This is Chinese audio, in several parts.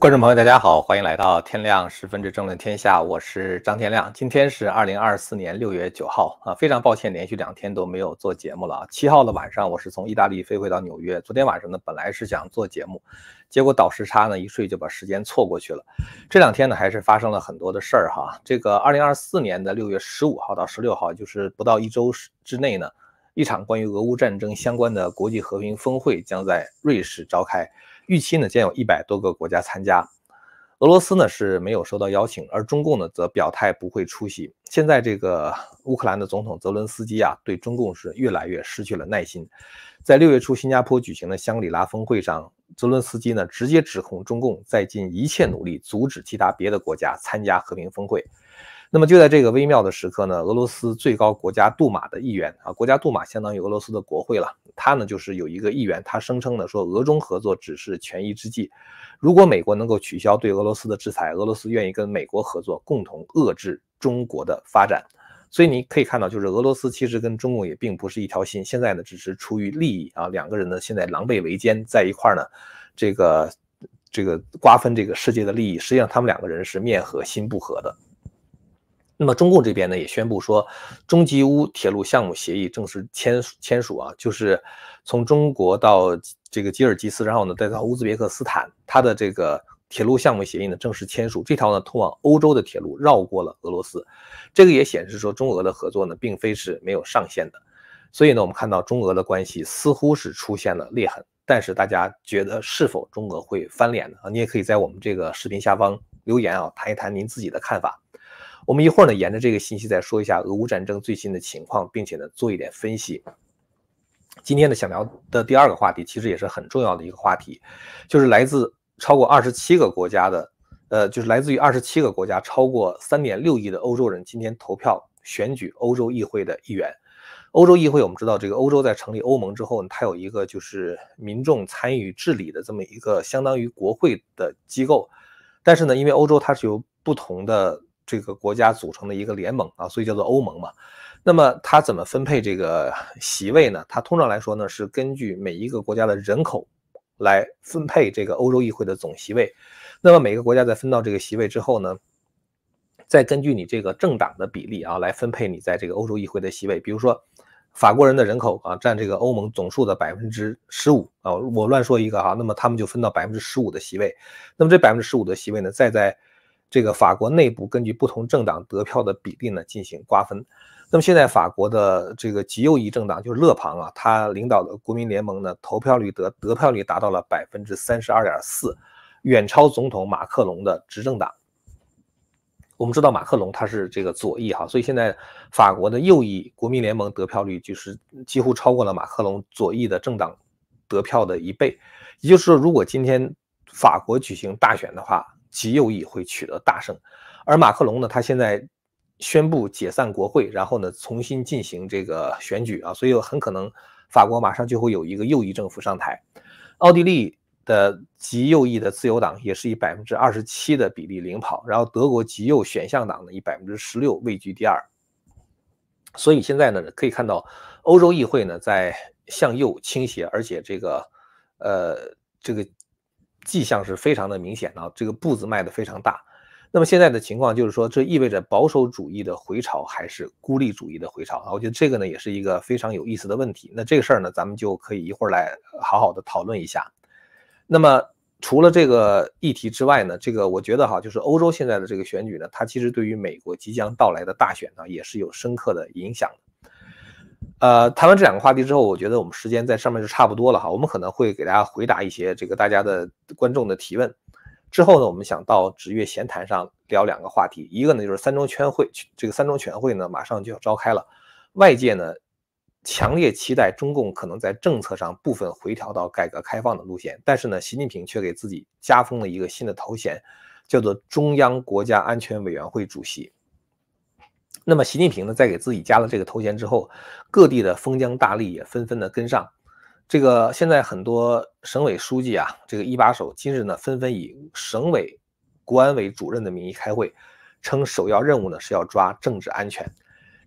观众朋友，大家好，欢迎来到天亮十分之政论天下，我是张天亮。今天是二零二四年六月九号啊，非常抱歉，连续两天都没有做节目了啊。七号的晚上，我是从意大利飞回到纽约。昨天晚上呢，本来是想做节目，结果倒时差呢，一睡就把时间错过去了。这两天呢，还是发生了很多的事儿哈。这个二零二四年的六月十五号到十六号，就是不到一周之内呢，一场关于俄乌战争相关的国际和平峰会将在瑞士召开。预期呢，将有一百多个国家参加。俄罗斯呢是没有收到邀请，而中共呢则表态不会出席。现在这个乌克兰的总统泽伦斯基啊，对中共是越来越失去了耐心。在六月初新加坡举行的香格里拉峰会上，泽伦斯基呢直接指控中共在尽一切努力阻止其他别的国家参加和平峰会。那么就在这个微妙的时刻呢，俄罗斯最高国家杜马的议员啊，国家杜马相当于俄罗斯的国会了。他呢就是有一个议员，他声称呢说，俄中合作只是权宜之计。如果美国能够取消对俄罗斯的制裁，俄罗斯愿意跟美国合作，共同遏制中国的发展。所以你可以看到，就是俄罗斯其实跟中共也并不是一条心。现在呢，只是出于利益啊，两个人呢现在狼狈为奸，在一块儿呢，这个这个瓜分这个世界的利益。实际上，他们两个人是面和心不和的。那么，中共这边呢也宣布说，中吉乌铁路项目协议正式签签署啊，就是从中国到这个吉尔吉斯，然后呢再到乌兹别克斯坦，它的这个铁路项目协议呢正式签署。这条呢通往欧洲的铁路绕过了俄罗斯，这个也显示说中俄的合作呢并非是没有上限的。所以呢，我们看到中俄的关系似乎是出现了裂痕，但是大家觉得是否中俄会翻脸呢？啊，你也可以在我们这个视频下方留言啊，谈一谈您自己的看法。我们一会儿呢，沿着这个信息再说一下俄乌战争最新的情况，并且呢做一点分析。今天呢想聊的第二个话题，其实也是很重要的一个话题，就是来自超过二十七个国家的，呃，就是来自于二十七个国家超过三点六亿的欧洲人，今天投票选举欧洲议会的议员。欧洲议会，我们知道这个欧洲在成立欧盟之后呢，它有一个就是民众参与治理的这么一个相当于国会的机构。但是呢，因为欧洲它是由不同的这个国家组成的一个联盟啊，所以叫做欧盟嘛。那么它怎么分配这个席位呢？它通常来说呢，是根据每一个国家的人口来分配这个欧洲议会的总席位。那么每个国家在分到这个席位之后呢，再根据你这个政党的比例啊来分配你在这个欧洲议会的席位。比如说，法国人的人口啊占这个欧盟总数的百分之十五啊，我乱说一个啊，那么他们就分到百分之十五的席位。那么这百分之十五的席位呢，再在这个法国内部根据不同政党得票的比例呢进行瓜分。那么现在法国的这个极右翼政党就是勒庞啊，他领导的国民联盟呢，投票率得得票率达到了百分之三十二点四，远超总统马克龙的执政党。我们知道马克龙他是这个左翼哈，所以现在法国的右翼国民联盟得票率就是几乎超过了马克龙左翼的政党得票的一倍。也就是说，如果今天法国举行大选的话，极右翼会取得大胜，而马克龙呢，他现在宣布解散国会，然后呢重新进行这个选举啊，所以很可能法国马上就会有一个右翼政府上台。奥地利的极右翼的自由党也是以百分之二十七的比例领跑，然后德国极右选项党呢以百分之十六位居第二。所以现在呢可以看到，欧洲议会呢在向右倾斜，而且这个呃这个。迹象是非常的明显啊，这个步子迈得非常大。那么现在的情况就是说，这意味着保守主义的回潮还是孤立主义的回潮啊？我觉得这个呢也是一个非常有意思的问题。那这个事儿呢，咱们就可以一会儿来好好的讨论一下。那么除了这个议题之外呢，这个我觉得哈，就是欧洲现在的这个选举呢，它其实对于美国即将到来的大选呢，也是有深刻的影响。呃，谈完这两个话题之后，我觉得我们时间在上面就差不多了哈。我们可能会给大家回答一些这个大家的观众的提问，之后呢，我们想到职业闲谈上聊两个话题，一个呢就是三中全会，这个三中全会呢马上就要召开了，外界呢强烈期待中共可能在政策上部分回调到改革开放的路线，但是呢，习近平却给自己加封了一个新的头衔，叫做中央国家安全委员会主席。那么习近平呢，在给自己加了这个头衔之后，各地的封疆大吏也纷纷的跟上。这个现在很多省委书记啊，这个一把手，今日呢纷纷以省委、国安委主任的名义开会，称首要任务呢是要抓政治安全。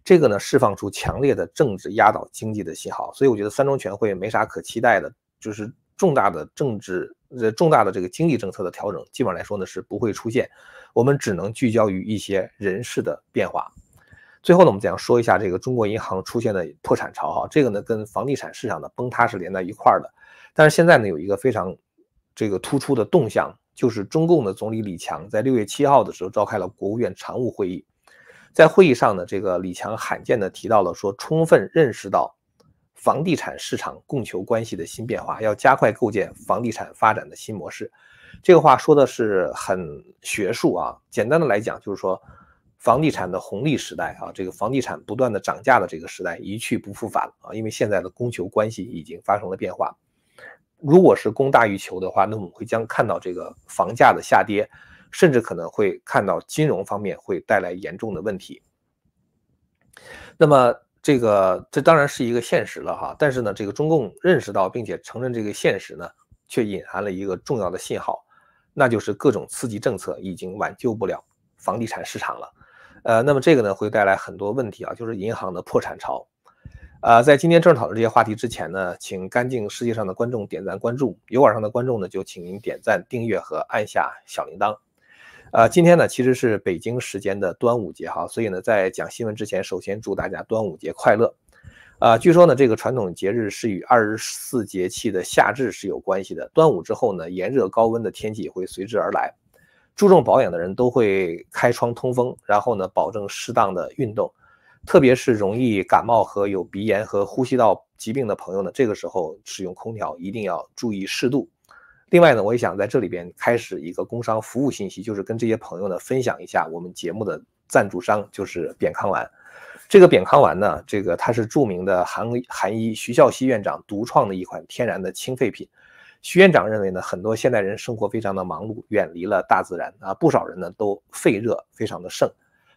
这个呢释放出强烈的政治压倒经济的信号。所以我觉得三中全会没啥可期待的，就是重大的政治呃重大的这个经济政策的调整，基本上来说呢是不会出现。我们只能聚焦于一些人事的变化。最后呢，我们讲说一下这个中国银行出现的破产潮？哈，这个呢跟房地产市场的崩塌是连在一块儿的。但是现在呢，有一个非常这个突出的动向，就是中共的总理李强在六月七号的时候召开了国务院常务会议，在会议上呢，这个李强罕见的提到了说，充分认识到房地产市场供求关系的新变化，要加快构建房地产发展的新模式。这个话说的是很学术啊，简单的来讲就是说。房地产的红利时代啊，这个房地产不断的涨价的这个时代一去不复返啊，因为现在的供求关系已经发生了变化。如果是供大于求的话，那么会将看到这个房价的下跌，甚至可能会看到金融方面会带来严重的问题。那么这个这当然是一个现实了哈，但是呢，这个中共认识到并且承认这个现实呢，却隐含了一个重要的信号，那就是各种刺激政策已经挽救不了房地产市场了。呃，那么这个呢，会带来很多问题啊，就是银行的破产潮。呃，在今天正式讨论这些话题之前呢，请干净世界上的观众点赞关注，油管上的观众呢，就请您点赞、订阅和按下小铃铛。呃，今天呢，其实是北京时间的端午节哈，所以呢，在讲新闻之前，首先祝大家端午节快乐。呃，据说呢，这个传统节日是与二十四节气的夏至是有关系的。端午之后呢，炎热高温的天气也会随之而来。注重保养的人都会开窗通风，然后呢，保证适当的运动，特别是容易感冒和有鼻炎和呼吸道疾病的朋友呢，这个时候使用空调一定要注意适度。另外呢，我也想在这里边开始一个工商服务信息，就是跟这些朋友呢分享一下我们节目的赞助商，就是扁康丸。这个扁康丸呢，这个它是著名的韩韩医徐孝熙院长独创的一款天然的清肺品。徐院长认为呢，很多现代人生活非常的忙碌，远离了大自然啊，不少人呢都肺热非常的盛。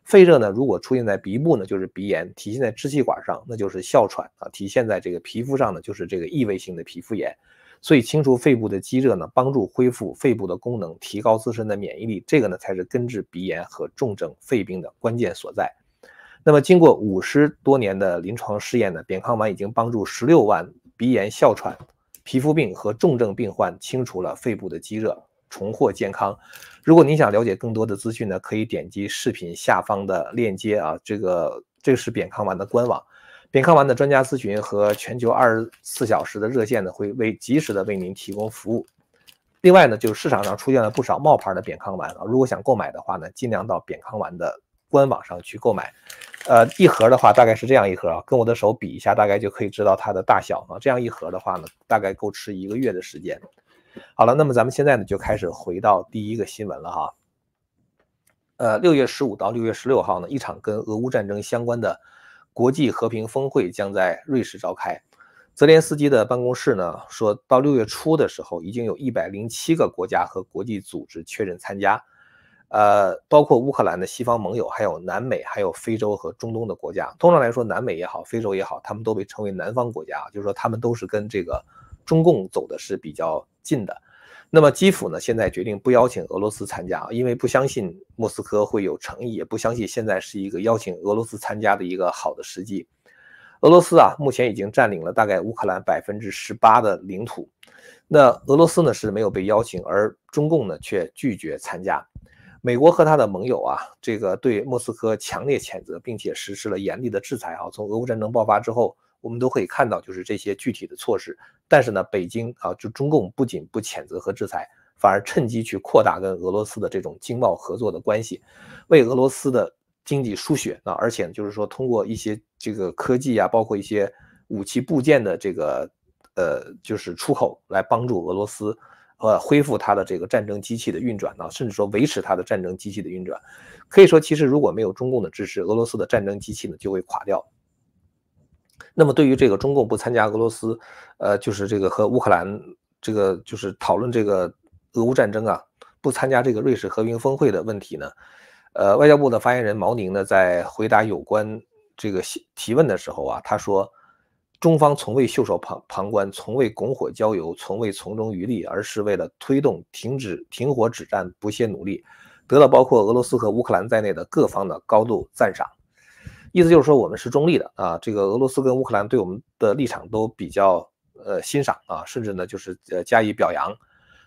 肺热呢，如果出现在鼻部呢，就是鼻炎；体现在支气管上，那就是哮喘啊；体现在这个皮肤上呢，就是这个异味性的皮肤炎。所以清除肺部的积热呢，帮助恢复肺部的功能，提高自身的免疫力，这个呢才是根治鼻炎和重症肺病的关键所在。那么经过五十多年的临床试验呢，扁康丸已经帮助十六万鼻炎哮喘。皮肤病和重症病患清除了肺部的积热，重获健康。如果您想了解更多的资讯呢，可以点击视频下方的链接啊，这个这是扁康丸的官网，扁康丸的专家咨询和全球二十四小时的热线呢，会为及时的为您提供服务。另外呢，就是市场上出现了不少冒牌的扁康丸啊，如果想购买的话呢，尽量到扁康丸的官网上去购买。呃，一盒的话大概是这样一盒啊，跟我的手比一下，大概就可以知道它的大小啊。这样一盒的话呢，大概够吃一个月的时间。好了，那么咱们现在呢就开始回到第一个新闻了哈。呃，六月十五到六月十六号呢，一场跟俄乌战争相关的国际和平峰会将在瑞士召开。泽连斯基的办公室呢，说到六月初的时候，已经有一百零七个国家和国际组织确认参加。呃，包括乌克兰的西方盟友，还有南美，还有非洲和中东的国家。通常来说，南美也好，非洲也好，他们都被称为南方国家，就是说他们都是跟这个中共走的是比较近的。那么基辅呢，现在决定不邀请俄罗斯参加，因为不相信莫斯科会有诚意，也不相信现在是一个邀请俄罗斯参加的一个好的时机。俄罗斯啊，目前已经占领了大概乌克兰百分之十八的领土。那俄罗斯呢是没有被邀请，而中共呢却拒绝参加。美国和他的盟友啊，这个对莫斯科强烈谴责，并且实施了严厉的制裁啊。从俄乌战争爆发之后，我们都可以看到，就是这些具体的措施。但是呢，北京啊，就中共不仅不谴责和制裁，反而趁机去扩大跟俄罗斯的这种经贸合作的关系，为俄罗斯的经济输血啊。而且就是说，通过一些这个科技啊，包括一些武器部件的这个呃，就是出口来帮助俄罗斯。呃，恢复它的这个战争机器的运转呢，甚至说维持它的战争机器的运转，可以说，其实如果没有中共的支持，俄罗斯的战争机器呢就会垮掉。那么，对于这个中共不参加俄罗斯，呃，就是这个和乌克兰这个就是讨论这个俄乌战争啊，不参加这个瑞士和平峰会的问题呢，呃，外交部的发言人毛宁呢在回答有关这个提问的时候啊，他说。中方从未袖手旁旁观，从未拱火浇油，从未从中渔利，而是为了推动停止停火止战不懈努力，得到包括俄罗斯和乌克兰在内的各方的高度赞赏。意思就是说，我们是中立的啊，这个俄罗斯跟乌克兰对我们的立场都比较呃欣赏啊，甚至呢就是呃加以表扬。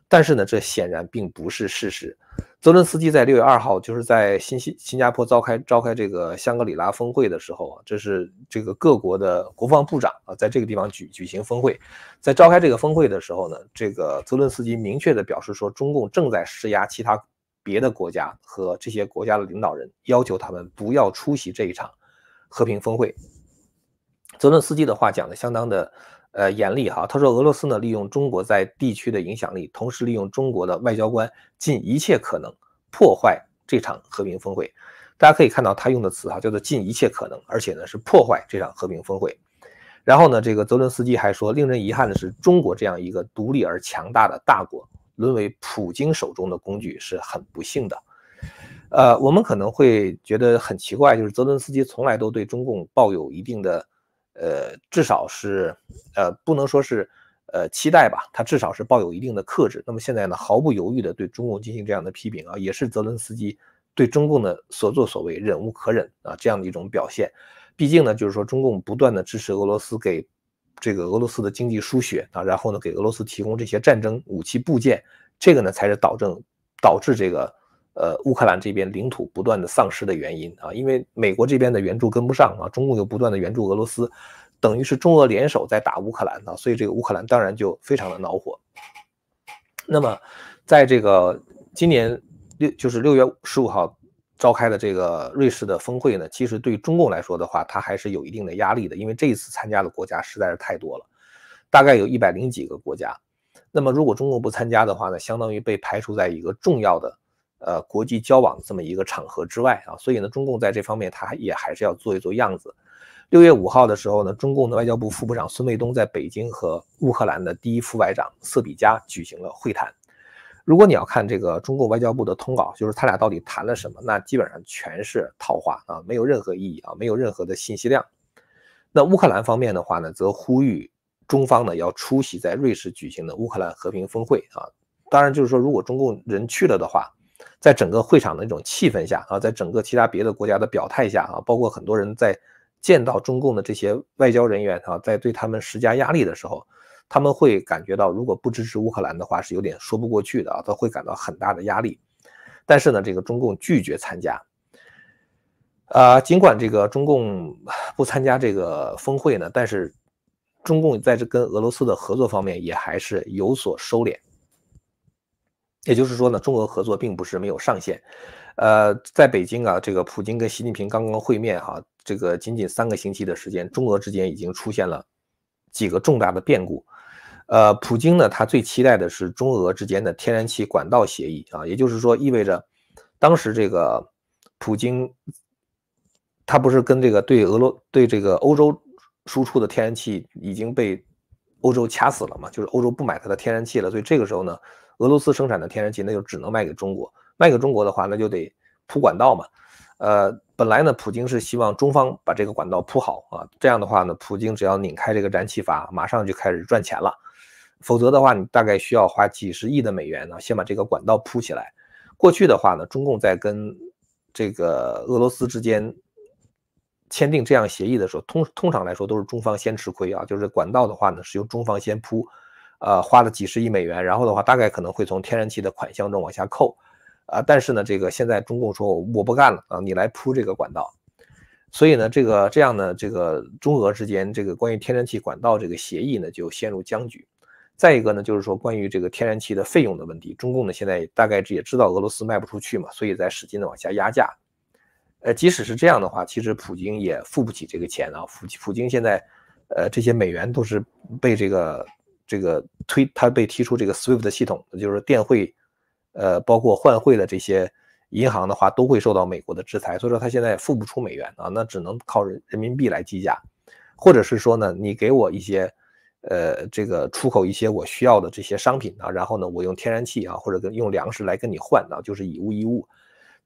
但是呢，这显然并不是事实。泽伦斯基在六月二号，就是在新新新加坡召开召开这个香格里拉峰会的时候啊，这是这个各国的国防部长啊，在这个地方举举行峰会，在召开这个峰会的时候呢，这个泽伦斯基明确的表示说，中共正在施压其他别的国家和这些国家的领导人，要求他们不要出席这一场和平峰会。泽伦斯基的话讲的相当的。呃，严厉哈，他说俄罗斯呢利用中国在地区的影响力，同时利用中国的外交官尽一切可能破坏这场和平峰会。大家可以看到他用的词哈，叫做尽一切可能，而且呢是破坏这场和平峰会。然后呢，这个泽伦斯基还说，令人遗憾的是，中国这样一个独立而强大的大国沦为普京手中的工具是很不幸的。呃，我们可能会觉得很奇怪，就是泽伦斯基从来都对中共抱有一定的。呃，至少是，呃，不能说是，呃，期待吧，他至少是抱有一定的克制。那么现在呢，毫不犹豫地对中共进行这样的批评啊，也是泽伦斯基对中共的所作所为忍无可忍啊，这样的一种表现。毕竟呢，就是说中共不断的支持俄罗斯，给这个俄罗斯的经济输血啊，然后呢，给俄罗斯提供这些战争武器部件，这个呢，才是导致导致这个。呃，乌克兰这边领土不断的丧失的原因啊，因为美国这边的援助跟不上啊，中共又不断的援助俄罗斯，等于是中俄联手在打乌克兰啊，所以这个乌克兰当然就非常的恼火。那么，在这个今年六就是六月十五号召开的这个瑞士的峰会呢，其实对中共来说的话，它还是有一定的压力的，因为这一次参加的国家实在是太多了，大概有一百零几个国家。那么如果中国不参加的话呢，相当于被排除在一个重要的。呃，国际交往这么一个场合之外啊，所以呢，中共在这方面他也还是要做一做样子。六月五号的时候呢，中共的外交部副部长孙卫东在北京和乌克兰的第一副外长瑟比加举行了会谈。如果你要看这个中共外交部的通稿，就是他俩到底谈了什么，那基本上全是套话啊，没有任何意义啊，没有任何的信息量。那乌克兰方面的话呢，则呼吁中方呢要出席在瑞士举行的乌克兰和平峰会啊。当然，就是说如果中共人去了的话，在整个会场的那种气氛下啊，在整个其他别的国家的表态下啊，包括很多人在见到中共的这些外交人员啊，在对他们施加压力的时候，他们会感觉到如果不支持乌克兰的话是有点说不过去的啊，都会感到很大的压力。但是呢，这个中共拒绝参加。啊，尽管这个中共 不参加这个峰会呢，但是中共在这跟俄罗斯的合作方面也还是有所收敛。也就是说呢，中俄合作并不是没有上限。呃，在北京啊，这个普京跟习近平刚刚会面哈，这个仅仅三个星期的时间，中俄之间已经出现了几个重大的变故。呃，普京呢，他最期待的是中俄之间的天然气管道协议啊，也就是说，意味着当时这个普京他不是跟这个对俄罗对这个欧洲输出的天然气已经被。欧洲掐死了嘛，就是欧洲不买它的天然气了，所以这个时候呢，俄罗斯生产的天然气那就只能卖给中国，卖给中国的话，那就得铺管道嘛。呃，本来呢，普京是希望中方把这个管道铺好啊，这样的话呢，普京只要拧开这个燃气阀，马上就开始赚钱了。否则的话，你大概需要花几十亿的美元呢，先把这个管道铺起来。过去的话呢，中共在跟这个俄罗斯之间。签订这样协议的时候，通通常来说都是中方先吃亏啊，就是管道的话呢，是由中方先铺，呃，花了几十亿美元，然后的话大概可能会从天然气的款项中往下扣，啊，但是呢，这个现在中共说我不干了啊，你来铺这个管道，所以呢，这个这样呢，这个中俄之间这个关于天然气管道这个协议呢就陷入僵局。再一个呢，就是说关于这个天然气的费用的问题，中共呢现在大概也知道俄罗斯卖不出去嘛，所以在使劲的往下压价。呃，即使是这样的话，其实普京也付不起这个钱啊。普京普京现在，呃，这些美元都是被这个这个推，他被踢出这个 SWIFT 系统，就是电汇，呃，包括换汇的这些银行的话，都会受到美国的制裁。所以说他现在付不出美元啊，那只能靠人人民币来计价，或者是说呢，你给我一些，呃，这个出口一些我需要的这些商品啊，然后呢，我用天然气啊，或者跟用粮食来跟你换啊，就是以物易物。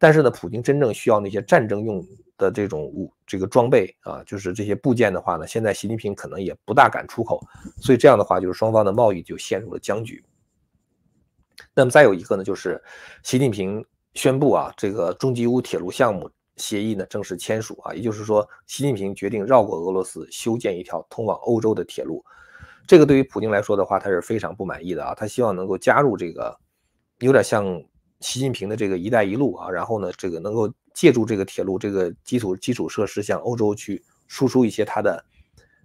但是呢，普京真正需要那些战争用的这种物、这个装备啊，就是这些部件的话呢，现在习近平可能也不大敢出口，所以这样的话，就是双方的贸易就陷入了僵局。那么再有一个呢，就是习近平宣布啊，这个中吉乌铁路项目协议呢正式签署啊，也就是说，习近平决定绕过俄罗斯修建一条通往欧洲的铁路，这个对于普京来说的话，他是非常不满意的啊，他希望能够加入这个，有点像。习近平的这个“一带一路”啊，然后呢，这个能够借助这个铁路这个基础基础设施，向欧洲去输出一些它的，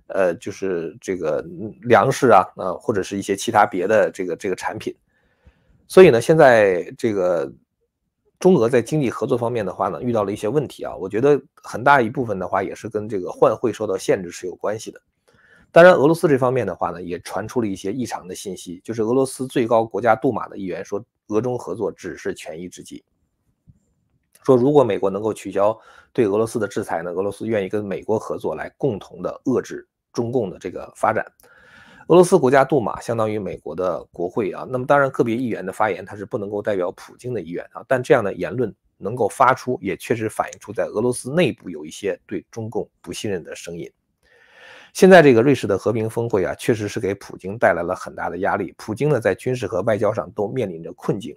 呃，就是这个粮食啊啊，或者是一些其他别的这个这个产品。所以呢，现在这个中俄在经济合作方面的话呢，遇到了一些问题啊，我觉得很大一部分的话也是跟这个换汇受到限制是有关系的。当然，俄罗斯这方面的话呢，也传出了一些异常的信息，就是俄罗斯最高国家杜马的议员说，俄中合作只是权宜之计。说如果美国能够取消对俄罗斯的制裁呢，俄罗斯愿意跟美国合作来共同的遏制中共的这个发展。俄罗斯国家杜马相当于美国的国会啊，那么当然个别议员的发言他是不能够代表普京的意愿啊，但这样的言论能够发出，也确实反映出在俄罗斯内部有一些对中共不信任的声音。现在这个瑞士的和平峰会啊，确实是给普京带来了很大的压力。普京呢，在军事和外交上都面临着困境。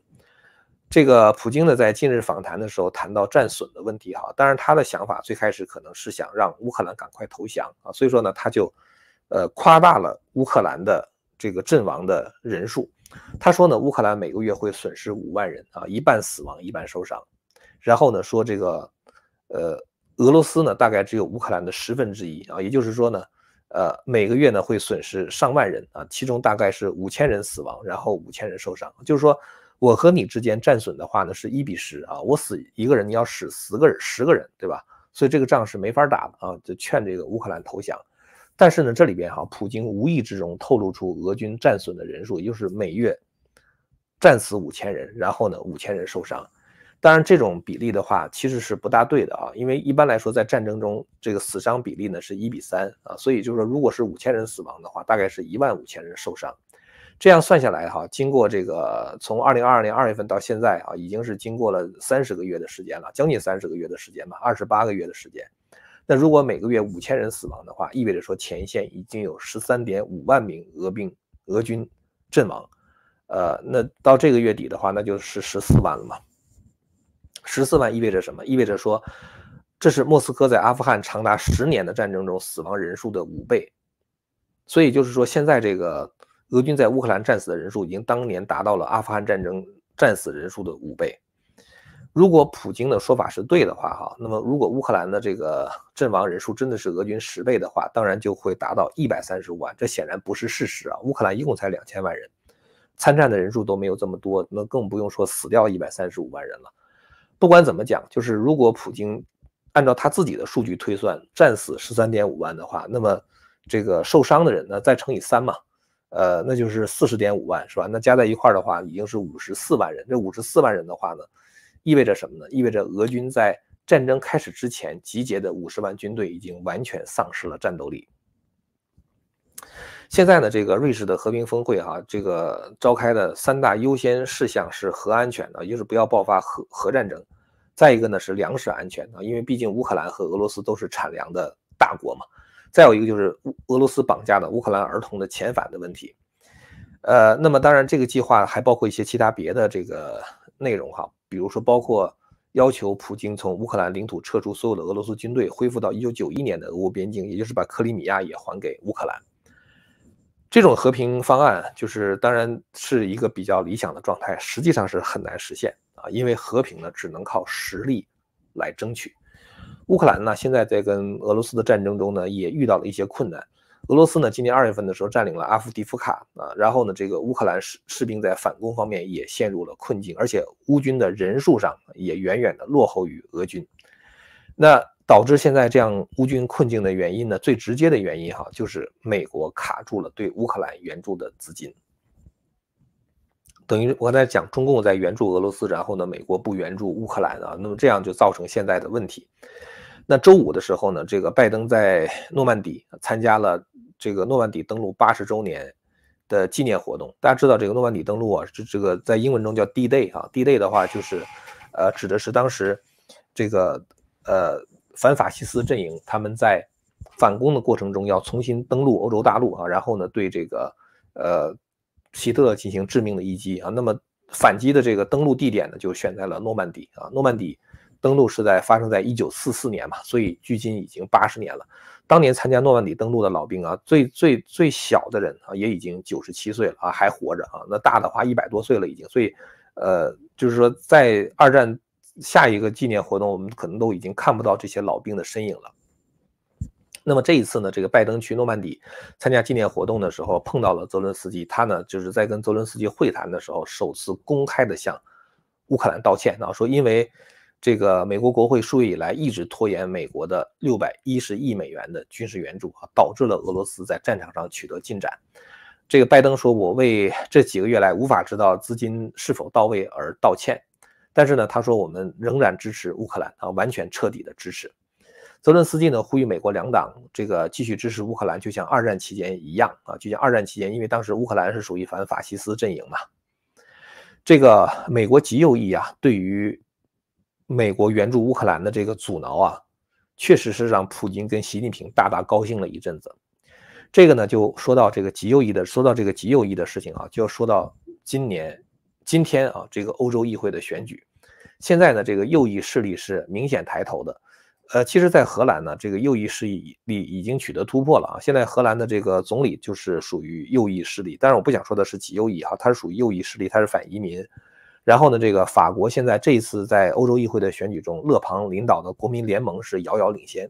这个普京呢，在近日访谈的时候谈到战损的问题哈，当然他的想法最开始可能是想让乌克兰赶快投降啊，所以说呢，他就，呃，夸大了乌克兰的这个阵亡的人数。他说呢，乌克兰每个月会损失五万人啊，一半死亡，一半受伤。然后呢，说这个，呃，俄罗斯呢，大概只有乌克兰的十分之一啊，也就是说呢。呃，每个月呢会损失上万人啊，其中大概是五千人死亡，然后五千人受伤。就是说，我和你之间战损的话呢是一比十啊，我死一个人，你要死十个十个人，对吧？所以这个仗是没法打的啊，就劝这个乌克兰投降。但是呢，这里边哈，普京无意之中透露出俄军战损的人数，也就是每月战死五千人，然后呢五千人受伤。当然，这种比例的话其实是不大对的啊，因为一般来说，在战争中，这个死伤比例呢是一比三啊，所以就是说，如果是五千人死亡的话，大概是一万五千人受伤。这样算下来哈，经过这个从二零二二年二月份到现在啊，已经是经过了三十个月的时间了，将近三十个月的时间吧，二十八个月的时间。那如果每个月五千人死亡的话，意味着说前线已经有十三点五万名俄兵俄军阵亡，呃，那到这个月底的话，那就是十四万了嘛。十四万意味着什么？意味着说，这是莫斯科在阿富汗长达十年的战争中死亡人数的五倍。所以就是说，现在这个俄军在乌克兰战死的人数已经当年达到了阿富汗战争战死人数的五倍。如果普京的说法是对的话，哈，那么如果乌克兰的这个阵亡人数真的是俄军十倍的话，当然就会达到一百三十五万。这显然不是事实啊！乌克兰一共才两千万人，参战的人数都没有这么多，那更不用说死掉一百三十五万人了。不管怎么讲，就是如果普京按照他自己的数据推算，战死十三点五万的话，那么这个受伤的人呢，再乘以三嘛，呃，那就是四十点五万，是吧？那加在一块儿的话，已经是五十四万人。这五十四万人的话呢，意味着什么呢？意味着俄军在战争开始之前集结的五十万军队已经完全丧失了战斗力。现在呢，这个瑞士的和平峰会哈，这个召开的三大优先事项是核安全的，一就是不要爆发核核战争，再一个呢是粮食安全啊，因为毕竟乌克兰和俄罗斯都是产粮的大国嘛，再有一个就是乌俄罗斯绑架的乌克兰儿童的遣返的问题，呃，那么当然这个计划还包括一些其他别的这个内容哈，比如说包括要求普京从乌克兰领土撤出所有的俄罗斯军队，恢复到一九九一年的俄乌边境，也就是把克里米亚也还给乌克兰。这种和平方案就是，当然是一个比较理想的状态，实际上是很难实现啊，因为和平呢，只能靠实力来争取。乌克兰呢，现在在跟俄罗斯的战争中呢，也遇到了一些困难。俄罗斯呢，今年二月份的时候占领了阿夫迪夫卡啊，然后呢，这个乌克兰士士兵在反攻方面也陷入了困境，而且乌军的人数上也远远的落后于俄军。那导致现在这样乌军困境的原因呢？最直接的原因哈，就是美国卡住了对乌克兰援助的资金。等于我刚才讲，中共在援助俄罗斯，然后呢，美国不援助乌克兰啊，那么这样就造成现在的问题。那周五的时候呢，这个拜登在诺曼底参加了这个诺曼底登陆八十周年的纪念活动。大家知道这个诺曼底登陆啊，这这个在英文中叫 D-Day 啊，D-Day 的话就是，呃，指的是当时这个呃。反法西斯阵营他们在反攻的过程中要重新登陆欧洲大陆啊，然后呢对这个呃希特进行致命的一击啊。那么反击的这个登陆地点呢就选在了诺曼底啊。诺曼底登陆是在发生在一九四四年嘛，所以距今已经八十年了。当年参加诺曼底登陆的老兵啊，最最最小的人啊也已经九十七岁了啊还活着啊。那大的话一百多岁了已经。所以呃就是说在二战。下一个纪念活动，我们可能都已经看不到这些老兵的身影了。那么这一次呢，这个拜登去诺曼底参加纪念活动的时候，碰到了泽伦斯基，他呢就是在跟泽伦斯基会谈的时候，首次公开的向乌克兰道歉然后说因为这个美国国会数月以来一直拖延美国的六百一十亿美元的军事援助啊，导致了俄罗斯在战场上取得进展。这个拜登说，我为这几个月来无法知道资金是否到位而道歉。但是呢，他说我们仍然支持乌克兰啊，完全彻底的支持。泽伦斯基呢呼吁美国两党这个继续支持乌克兰，就像二战期间一样啊，就像二战期间，因为当时乌克兰是属于反法西斯阵营嘛。这个美国极右翼啊，对于美国援助乌克兰的这个阻挠啊，确实是让普京跟习近平大大高兴了一阵子。这个呢，就说到这个极右翼的，说到这个极右翼的事情啊，就要说到今年。今天啊，这个欧洲议会的选举，现在呢，这个右翼势力是明显抬头的。呃，其实，在荷兰呢，这个右翼势力已经取得突破了啊。现在荷兰的这个总理就是属于右翼势力，但是我不想说的是极右翼哈，他是属于右翼势力，他是反移民。然后呢，这个法国现在这一次在欧洲议会的选举中，勒庞领导的国民联盟是遥遥领先。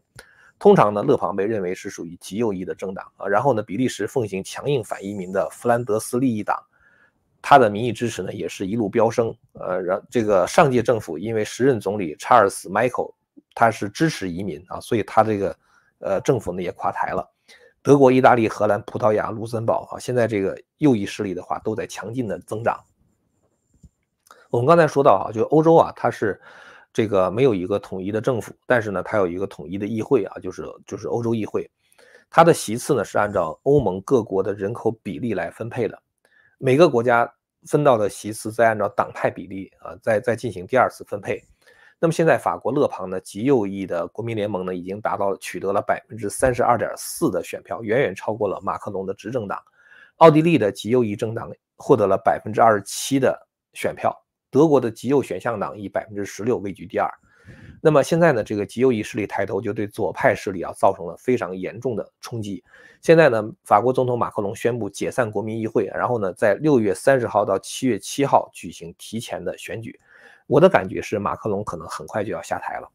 通常呢，勒庞被认为是属于极右翼的政党啊。然后呢，比利时奉行强硬反移民的弗兰德斯利益党。他的民意支持呢，也是一路飙升。呃，然这个上届政府因为时任总理查尔斯·迈克尔他是支持移民啊，所以他这个呃政府呢也垮台了。德国、意大利、荷兰、葡萄牙、卢森堡啊，现在这个右翼势力的话都在强劲的增长。我们刚才说到啊，就欧洲啊，它是这个没有一个统一的政府，但是呢，它有一个统一的议会啊，就是就是欧洲议会，它的席次呢是按照欧盟各国的人口比例来分配的。每个国家分到的席次再按照党派比例啊，再再进行第二次分配。那么现在，法国勒庞的极右翼的国民联盟呢，已经达到取得了百分之三十二点四的选票，远远超过了马克龙的执政党。奥地利的极右翼政党获得了百分之二十七的选票，德国的极右选项党以百分之十六位居第二。那么现在呢，这个极右翼势力抬头就对左派势力啊造成了非常严重的冲击。现在呢，法国总统马克龙宣布解散国民议会，然后呢，在六月三十号到七月七号举行提前的选举。我的感觉是，马克龙可能很快就要下台了。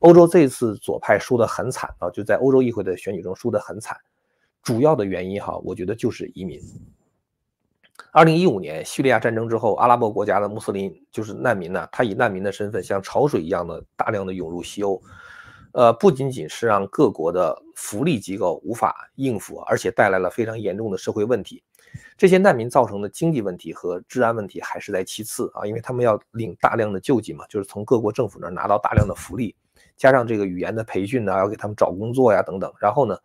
欧洲这次左派输得很惨啊，就在欧洲议会的选举中输得很惨。主要的原因哈，我觉得就是移民。二零一五年叙利亚战争之后，阿拉伯国家的穆斯林就是难民呢，他以难民的身份像潮水一样的大量的涌入西欧，呃，不仅仅是让各国的福利机构无法应付，而且带来了非常严重的社会问题。这些难民造成的经济问题和治安问题还是在其次啊，因为他们要领大量的救济嘛，就是从各国政府那拿到大量的福利，加上这个语言的培训呢，要给他们找工作呀等等，然后呢？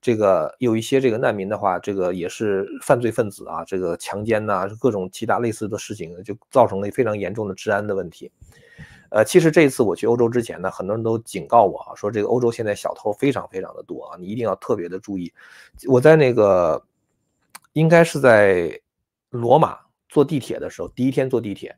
这个有一些这个难民的话，这个也是犯罪分子啊，这个强奸呐，各种其他类似的事情，就造成了非常严重的治安的问题。呃，其实这一次我去欧洲之前呢，很多人都警告我啊，说这个欧洲现在小偷非常非常的多啊，你一定要特别的注意。我在那个应该是在罗马坐地铁的时候，第一天坐地铁。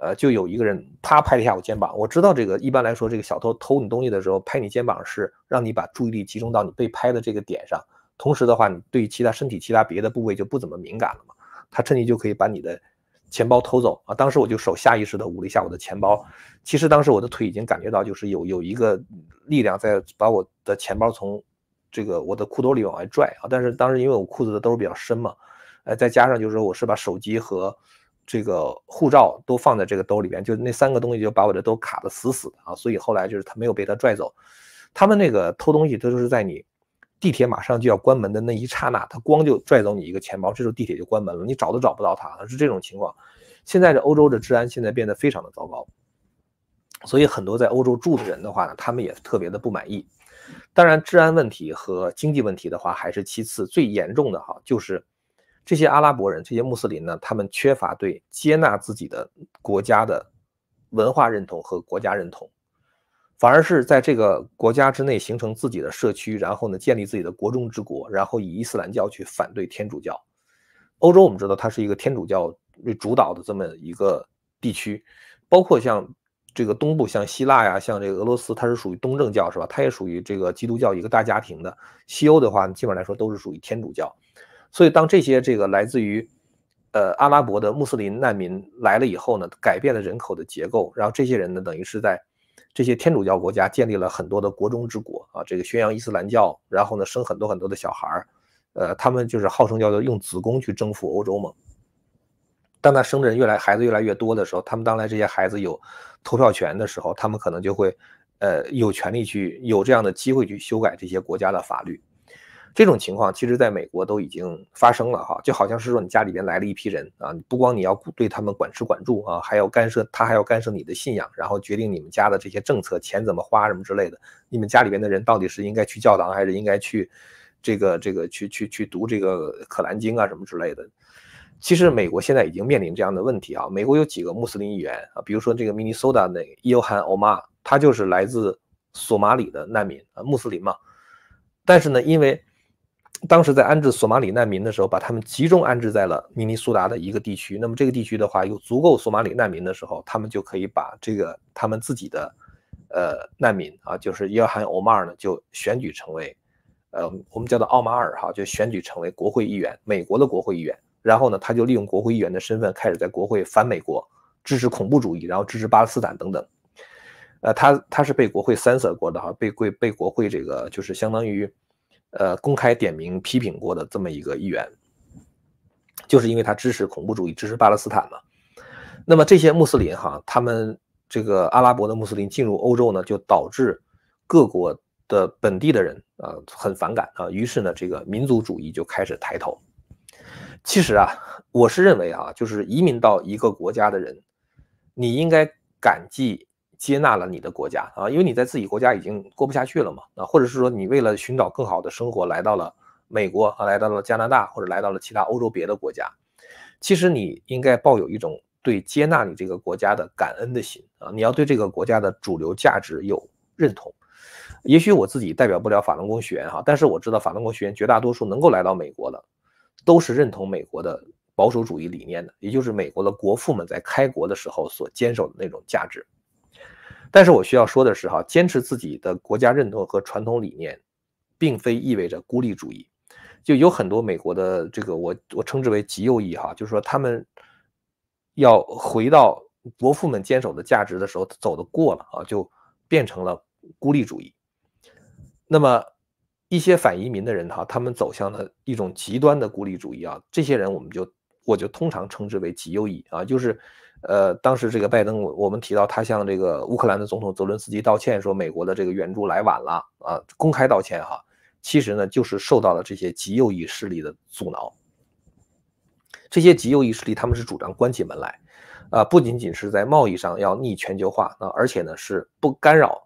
呃，就有一个人，啪拍了一下我肩膀。我知道这个，一般来说，这个小偷偷你东西的时候拍你肩膀是让你把注意力集中到你被拍的这个点上，同时的话，你对其他身体其他别的部位就不怎么敏感了嘛。他趁机就可以把你的钱包偷走啊。当时我就手下意识地捂了一下我的钱包，其实当时我的腿已经感觉到就是有有一个力量在把我的钱包从这个我的裤兜里往外拽啊。但是当时因为我裤子的兜比较深嘛，呃，再加上就是我是把手机和。这个护照都放在这个兜里边，就那三个东西就把我的兜卡的死死啊，所以后来就是他没有被他拽走。他们那个偷东西，他就是在你地铁马上就要关门的那一刹那，他光就拽走你一个钱包，这时候地铁就关门了，你找都找不到他，是这种情况。现在这欧洲的治安现在变得非常的糟糕，所以很多在欧洲住的人的话呢，他们也特别的不满意。当然，治安问题和经济问题的话还是其次，最严重的哈就是。这些阿拉伯人、这些穆斯林呢，他们缺乏对接纳自己的国家的文化认同和国家认同，反而是在这个国家之内形成自己的社区，然后呢，建立自己的国中之国，然后以伊斯兰教去反对天主教。欧洲我们知道，它是一个天主教为主导的这么一个地区，包括像这个东部，像希腊呀，像这个俄罗斯，它是属于东正教，是吧？它也属于这个基督教一个大家庭的。西欧的话，基本来说都是属于天主教。所以，当这些这个来自于，呃，阿拉伯的穆斯林难民来了以后呢，改变了人口的结构。然后这些人呢，等于是在这些天主教国家建立了很多的国中之国啊，这个宣扬伊斯兰教，然后呢，生很多很多的小孩儿。呃，他们就是号称叫做用子宫去征服欧洲嘛。当他生的人越来孩子越来越多的时候，他们当来这些孩子有投票权的时候，他们可能就会，呃，有权利去有这样的机会去修改这些国家的法律。这种情况其实在美国都已经发生了哈，就好像是说你家里边来了一批人啊，不光你要对他们管吃管住啊，还要干涉他，还要干涉你的信仰，然后决定你们家的这些政策、钱怎么花什么之类的。你们家里边的人到底是应该去教堂还是应该去这个这个去去去读这个《可兰经》啊什么之类的？其实美国现在已经面临这样的问题啊，美国有几个穆斯林议员啊，比如说这个 Minnesota 的 U 韩欧玛，他就是来自索马里的难民啊，穆斯林嘛。但是呢，因为当时在安置索马里难民的时候，把他们集中安置在了明尼苏达的一个地区。那么这个地区的话，有足够索马里难民的时候，他们就可以把这个他们自己的，呃，难民啊，就是要翰·欧马尔呢，就选举成为，呃，我们叫做奥马尔哈，就选举成为国会议员，美国的国会议员。然后呢，他就利用国会议员的身份，开始在国会反美国，支持恐怖主义，然后支持巴勒斯坦等等。呃，他他是被国会三色过的哈，被被被国会这个就是相当于。呃，公开点名批评过的这么一个议员，就是因为他支持恐怖主义，支持巴勒斯坦嘛。那么这些穆斯林哈，他们这个阿拉伯的穆斯林进入欧洲呢，就导致各国的本地的人啊很反感啊。于是呢，这个民族主义就开始抬头。其实啊，我是认为啊，就是移民到一个国家的人，你应该感激。接纳了你的国家啊，因为你在自己国家已经过不下去了嘛啊，或者是说你为了寻找更好的生活来到了美国啊，来到了加拿大或者来到了其他欧洲别的国家，其实你应该抱有一种对接纳你这个国家的感恩的心啊，你要对这个国家的主流价值有认同。也许我自己代表不了法轮功学员哈，但是我知道法轮功学员绝大多数能够来到美国的，都是认同美国的保守主义理念的，也就是美国的国父们在开国的时候所坚守的那种价值。但是我需要说的是，哈，坚持自己的国家认同和传统理念，并非意味着孤立主义。就有很多美国的这个，我我称之为极右翼，哈，就是说他们要回到国父们坚守的价值的时候，走的过了啊，就变成了孤立主义。那么一些反移民的人，哈，他们走向了一种极端的孤立主义啊，这些人我们就我就通常称之为极右翼啊，就是。呃，当时这个拜登，我我们提到他向这个乌克兰的总统泽伦斯基道歉，说美国的这个援助来晚了啊，公开道歉哈。其实呢，就是受到了这些极右翼势力的阻挠。这些极右翼势力他们是主张关起门来，啊，不仅仅是在贸易上要逆全球化啊，而且呢是不干扰、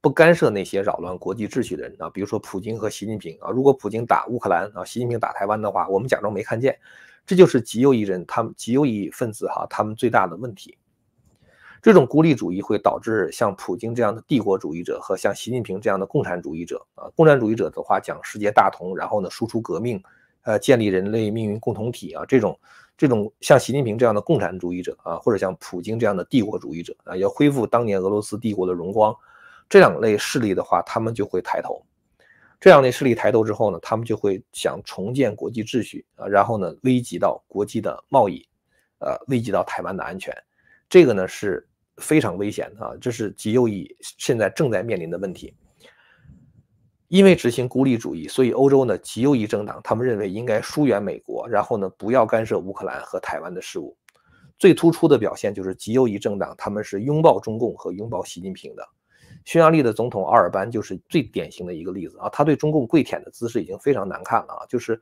不干涉那些扰乱国际秩序的人啊，比如说普京和习近平啊。如果普京打乌克兰啊，习近平打台湾的话，我们假装没看见。这就是极右翼人，他们极右翼分子哈，他们最大的问题，这种孤立主义会导致像普京这样的帝国主义者和像习近平这样的共产主义者啊，共产主义者的话讲世界大同，然后呢输出革命，呃，建立人类命运共同体啊，这种这种像习近平这样的共产主义者啊，或者像普京这样的帝国主义者啊，要恢复当年俄罗斯帝国的荣光，这两类势力的话，他们就会抬头。这样的势力抬头之后呢，他们就会想重建国际秩序啊，然后呢，危及到国际的贸易，呃，危及到台湾的安全，这个呢是非常危险的啊，这是极右翼现在正在面临的问题。因为执行孤立主义，所以欧洲呢，极右翼政党他们认为应该疏远美国，然后呢，不要干涉乌克兰和台湾的事务。最突出的表现就是极右翼政党他们是拥抱中共和拥抱习近平的。匈牙利的总统奥尔班就是最典型的一个例子啊，他对中共跪舔的姿势已经非常难看了啊，就是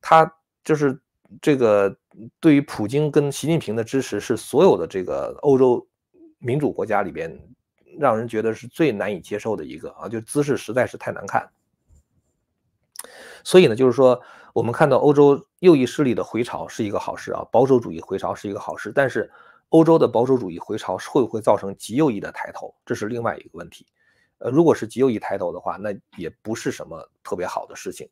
他就是这个对于普京跟习近平的支持是所有的这个欧洲民主国家里边让人觉得是最难以接受的一个啊，就姿势实在是太难看。所以呢，就是说我们看到欧洲右翼势力的回潮是一个好事啊，保守主义回潮是一个好事，但是。欧洲的保守主义回潮会不会造成极右翼的抬头，这是另外一个问题。呃，如果是极右翼抬头的话，那也不是什么特别好的事情。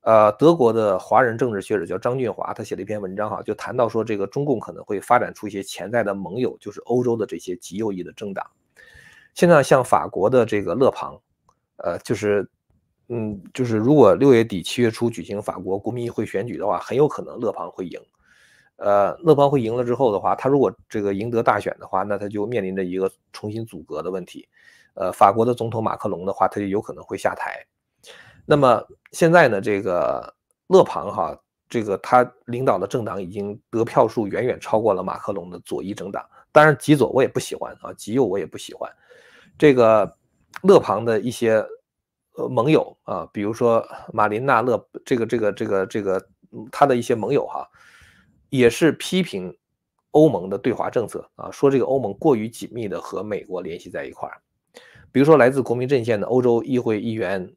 呃，德国的华人政治学者叫张俊华，他写了一篇文章哈，就谈到说，这个中共可能会发展出一些潜在的盟友，就是欧洲的这些极右翼的政党。现在像法国的这个勒庞，呃，就是，嗯，就是如果六月底七月初举行法国国民议会选举的话，很有可能勒庞会赢。呃，勒庞会赢了之后的话，他如果这个赢得大选的话，那他就面临着一个重新组阁的问题。呃，法国的总统马克龙的话，他就有可能会下台。那么现在呢，这个勒庞哈，这个他领导的政党已经得票数远远超过了马克龙的左翼政党。当然，极左我也不喜欢啊，极右我也不喜欢。这个勒庞的一些呃盟友啊，比如说马琳娜勒这个这个这个这个他的一些盟友哈。也是批评欧盟的对华政策啊，说这个欧盟过于紧密的和美国联系在一块儿。比如说，来自国民阵线的欧洲议会议员，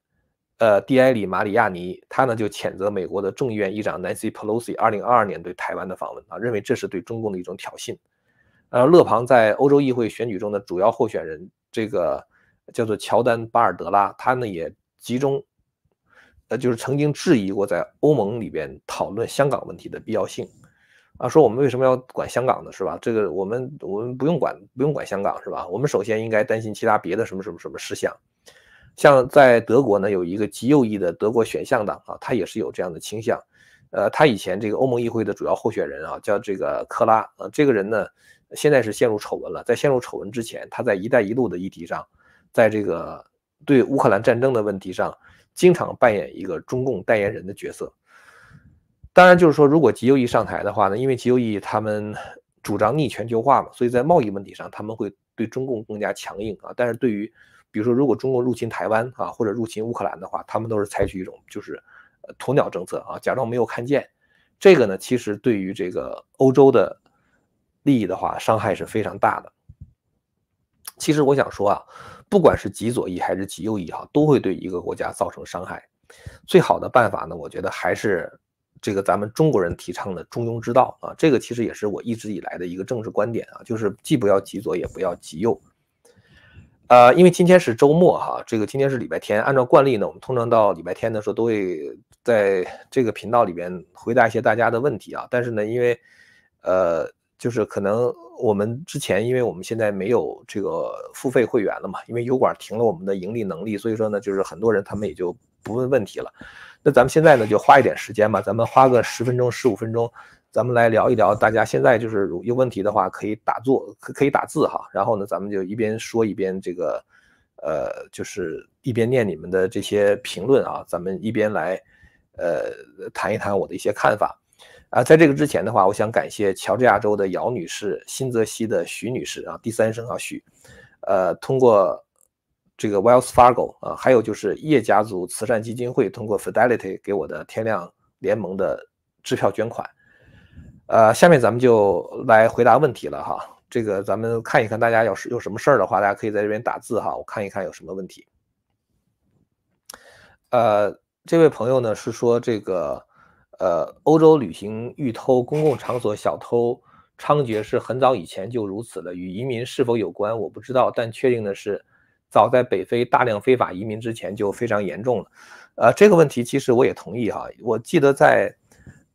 呃，迪埃里马里亚尼，他呢就谴责美国的众议院议长南希· o 洛西2022年对台湾的访问啊，认为这是对中共的一种挑衅。而勒庞在欧洲议会选举中的主要候选人，这个叫做乔丹·巴尔德拉，他呢也集中，呃，就是曾经质疑过在欧盟里边讨论香港问题的必要性。啊，说我们为什么要管香港呢？是吧？这个我们我们不用管，不用管香港是吧？我们首先应该担心其他别的什么什么什么事项。像在德国呢，有一个极右翼的德国选项党啊，他也是有这样的倾向。呃，他以前这个欧盟议会的主要候选人啊，叫这个克拉啊，这个人呢，现在是陷入丑闻了。在陷入丑闻之前，他在“一带一路”的议题上，在这个对乌克兰战争的问题上，经常扮演一个中共代言人的角色。当然，就是说，如果极右翼上台的话呢，因为极右翼他们主张逆全球化嘛，所以在贸易问题上，他们会对中共更加强硬啊。但是，对于比如说，如果中国入侵台湾啊，或者入侵乌克兰的话，他们都是采取一种就是鸵鸟政策啊，假装没有看见。这个呢，其实对于这个欧洲的利益的话，伤害是非常大的。其实我想说啊，不管是极左翼还是极右翼哈，都会对一个国家造成伤害。最好的办法呢，我觉得还是。这个咱们中国人提倡的中庸之道啊，这个其实也是我一直以来的一个政治观点啊，就是既不要极左，也不要极右。呃，因为今天是周末哈，这个今天是礼拜天，按照惯例呢，我们通常到礼拜天的时候都会在这个频道里边回答一些大家的问题啊。但是呢，因为呃，就是可能我们之前，因为我们现在没有这个付费会员了嘛，因为油管停了我们的盈利能力，所以说呢，就是很多人他们也就。不问问题了，那咱们现在呢就花一点时间吧，咱们花个十分钟、十五分钟，咱们来聊一聊。大家现在就是有问题的话可以打坐，可以打字哈。然后呢，咱们就一边说一边这个，呃，就是一边念你们的这些评论啊，咱们一边来，呃，谈一谈我的一些看法。啊，在这个之前的话，我想感谢乔治亚州的姚女士、新泽西的徐女士啊，第三声啊徐，呃，通过。这个 w e l l s f a r g o 啊，还有就是叶家族慈善基金会通过 Fidelity 给我的天亮联盟的支票捐款，呃，下面咱们就来回答问题了哈。这个咱们看一看，大家要是有什么事儿的话，大家可以在这边打字哈，我看一看有什么问题。呃，这位朋友呢是说这个呃，欧洲旅行遇偷，公共场所小偷猖獗，是很早以前就如此了，与移民是否有关？我不知道，但确定的是。早在北非大量非法移民之前就非常严重了，呃，这个问题其实我也同意哈。我记得在，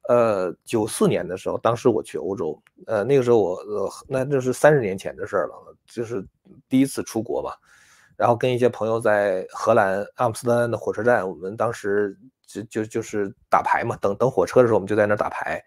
呃，九四年的时候，当时我去欧洲，呃，那个时候我，呃那这是三十年前的事了，就是第一次出国嘛，然后跟一些朋友在荷兰阿姆斯特丹的火车站，我们当时就就就是打牌嘛，等等火车的时候，我们就在那打牌，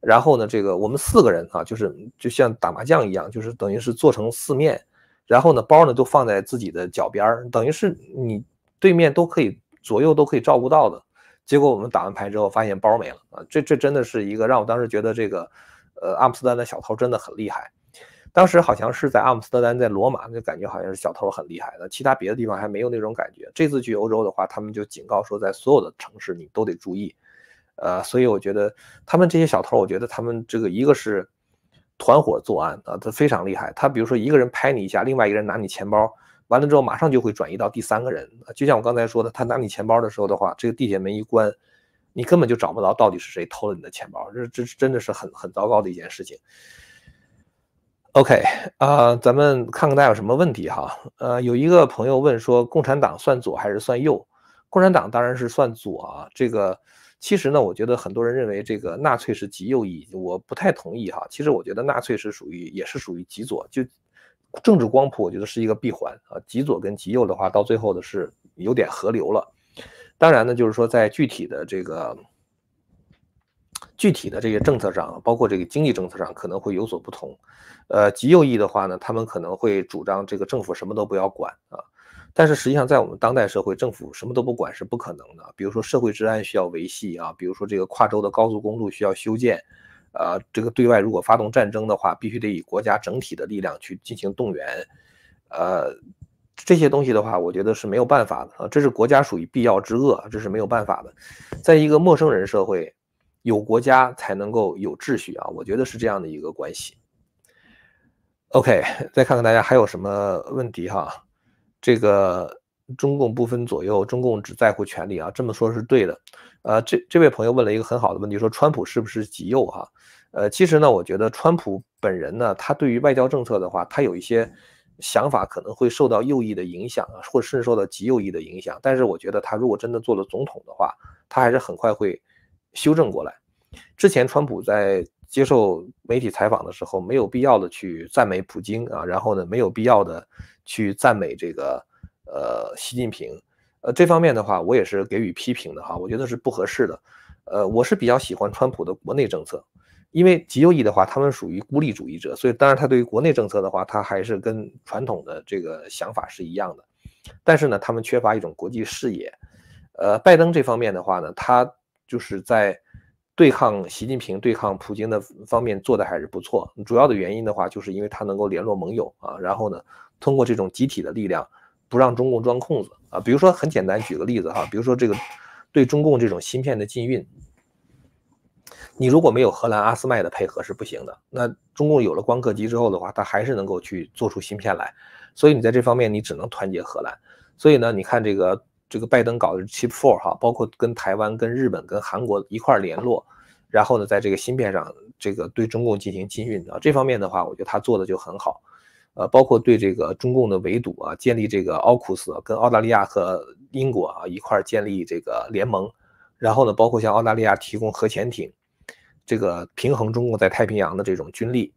然后呢，这个我们四个人啊，就是就像打麻将一样，就是等于是做成四面。然后呢，包呢都放在自己的脚边儿，等于是你对面都可以左右都可以照顾到的。结果我们打完牌之后，发现包没了啊！这这真的是一个让我当时觉得这个，呃，阿姆斯特丹的小偷真的很厉害。当时好像是在阿姆斯特丹，在罗马，就感觉好像是小偷很厉害的。其他别的地方还没有那种感觉。这次去欧洲的话，他们就警告说，在所有的城市你都得注意。呃，所以我觉得他们这些小偷，我觉得他们这个一个是。团伙作案啊，他非常厉害。他比如说一个人拍你一下，另外一个人拿你钱包，完了之后马上就会转移到第三个人。就像我刚才说的，他拿你钱包的时候的话，这个地铁门一关，你根本就找不着到底是谁偷了你的钱包。这这真的是很很糟糕的一件事情。OK 啊，咱们看看大家有什么问题哈。呃，有一个朋友问说，共产党算左还是算右？共产党当然是算左啊。这个。其实呢，我觉得很多人认为这个纳粹是极右翼，我不太同意哈。其实我觉得纳粹是属于也是属于极左，就政治光谱，我觉得是一个闭环啊。极左跟极右的话，到最后的是有点合流了。当然呢，就是说在具体的这个具体的这些政策上，包括这个经济政策上，可能会有所不同。呃，极右翼的话呢，他们可能会主张这个政府什么都不要管啊。但是实际上，在我们当代社会，政府什么都不管是不可能的。比如说，社会治安需要维系啊；比如说，这个跨州的高速公路需要修建，啊，这个对外如果发动战争的话，必须得以国家整体的力量去进行动员，呃，这些东西的话，我觉得是没有办法的啊。这是国家属于必要之恶，这是没有办法的。在一个陌生人社会，有国家才能够有秩序啊。我觉得是这样的一个关系。OK，再看看大家还有什么问题哈。这个中共不分左右，中共只在乎权力啊，这么说是对的。呃，这这位朋友问了一个很好的问题，说川普是不是极右哈？呃，其实呢，我觉得川普本人呢，他对于外交政策的话，他有一些想法可能会受到右翼的影响啊，或甚受到极右翼的影响。但是我觉得他如果真的做了总统的话，他还是很快会修正过来。之前川普在。接受媒体采访的时候，没有必要的去赞美普京啊，然后呢，没有必要的去赞美这个呃习近平，呃这方面的话，我也是给予批评的哈，我觉得是不合适的。呃，我是比较喜欢川普的国内政策，因为极右翼的话，他们属于孤立主义者，所以当然他对于国内政策的话，他还是跟传统的这个想法是一样的，但是呢，他们缺乏一种国际视野。呃，拜登这方面的话呢，他就是在。对抗习近平、对抗普京的方面做的还是不错。主要的原因的话，就是因为他能够联络盟友啊，然后呢，通过这种集体的力量，不让中共钻空子啊。比如说，很简单，举个例子哈，比如说这个对中共这种芯片的禁运，你如果没有荷兰阿斯麦的配合是不行的。那中共有了光刻机之后的话，它还是能够去做出芯片来，所以你在这方面你只能团结荷兰。所以呢，你看这个。这个拜登搞的 Chip Four 哈，包括跟台湾、跟日本、跟韩国一块联络，然后呢，在这个芯片上，这个对中共进行禁运啊，这方面的话，我觉得他做的就很好，呃，包括对这个中共的围堵啊，建立这个 AUKUS，跟澳大利亚和英国啊一块建立这个联盟，然后呢，包括向澳大利亚提供核潜艇，这个平衡中共在太平洋的这种军力。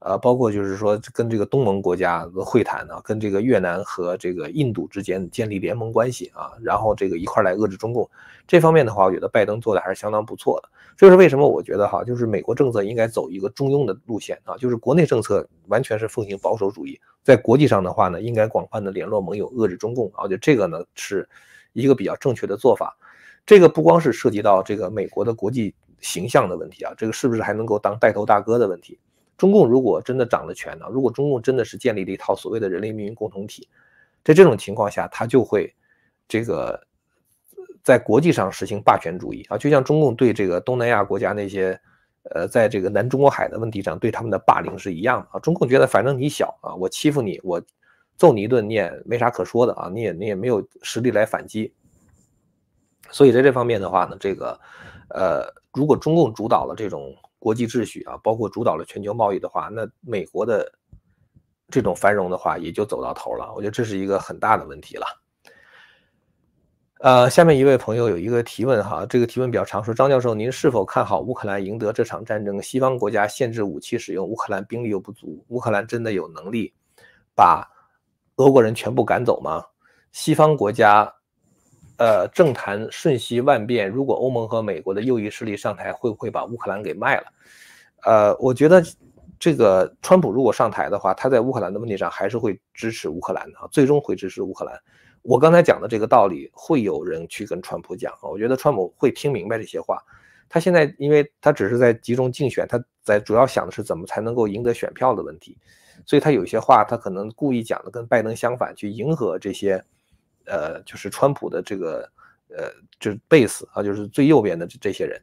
呃，包括就是说跟这个东盟国家的会谈呢，跟这个越南和这个印度之间建立联盟关系啊，然后这个一块来遏制中共。这方面的话，我觉得拜登做的还是相当不错的。这是为什么我觉得哈，就是美国政策应该走一个中庸的路线啊，就是国内政策完全是奉行保守主义，在国际上的话呢，应该广泛的联络盟友遏制中共啊，且这个呢是一个比较正确的做法。这个不光是涉及到这个美国的国际形象的问题啊，这个是不是还能够当带头大哥的问题？中共如果真的掌了权呢？如果中共真的是建立了一套所谓的人类命运共同体，在这种情况下，他就会这个在国际上实行霸权主义啊，就像中共对这个东南亚国家那些呃，在这个南中国海的问题上对他们的霸凌是一样的啊。中共觉得反正你小啊，我欺负你，我揍你一顿，你也没啥可说的啊，你也你也没有实力来反击。所以在这方面的话呢，这个呃，如果中共主导了这种。国际秩序啊，包括主导了全球贸易的话，那美国的这种繁荣的话，也就走到头了。我觉得这是一个很大的问题了。呃，下面一位朋友有一个提问哈，这个提问比较长，说张教授您是否看好乌克兰赢得这场战争？西方国家限制武器使用，乌克兰兵力又不足，乌克兰真的有能力把俄国人全部赶走吗？西方国家？呃，政坛瞬息万变，如果欧盟和美国的右翼势力上台，会不会把乌克兰给卖了？呃，我觉得这个川普如果上台的话，他在乌克兰的问题上还是会支持乌克兰的，最终会支持乌克兰。我刚才讲的这个道理，会有人去跟川普讲，我觉得川普会听明白这些话。他现在，因为他只是在集中竞选，他在主要想的是怎么才能够赢得选票的问题，所以他有些话他可能故意讲的跟拜登相反，去迎合这些。呃，就是川普的这个，呃，就是贝斯啊，就是最右边的这这些人。